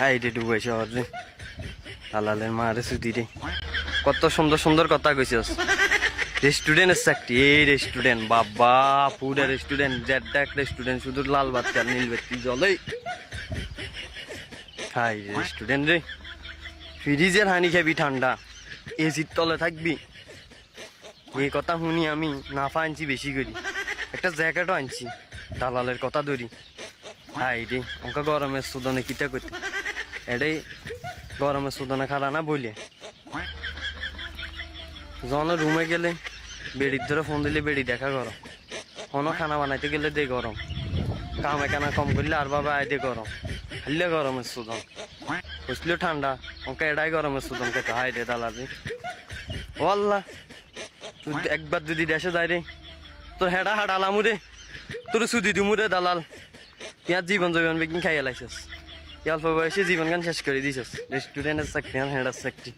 হাইডে ডুবাই শহর রে দালালের মারে সুদি রে কত সুন্দর সুন্দর কথা কইছিস রেস্টুরেন্টের চাকরি এই রেস্টুরেন্ট বাবা পুরা রেস্টুরেন্ট জেডটা এক রেস্টুরেন্ট শুধু লাল বাতি আর নীল বাতি জলেই হাই রেস্টুরেন্ট রে ফ্রিজের হানি খাবি ঠান্ডা এসির তলে থাকবি এই কথা শুনি আমি নাফা আনছি বেশি করি একটা জ্যাকেটও আনছি দালালের কথা ধরি হাই রে ওকে গরমের সুদনে কিটা করতে এটাই গরমের সুদনে খালা না বলি জন রুমে গেলে বেড়ির ধরে ফোন দিলে বেড়ি দেখা গরম কোনো খানা বানাইতে গেলে দে গরম কাম কানা কম করলে আর বাবা আয় দে গরম হারলে গরমের সুদন বুঝলেও ঠান্ডা ওকে এটাই গরমের সুদন খেতে হাই দে দালা দে ও আল্লাহ তুই একবার যদি দেশে যাই রে তোর হেডা হাডালামু রে তোর সুদি দিমু রে দালাল ইয়ার জীবন জীবন বেগিন খাইয়া লাইছিস অল্প বয়সে জীবন গান শেষ করে দিছিস রেস্টুরেন্টের চাকরি হ্যান্ডার চাকরি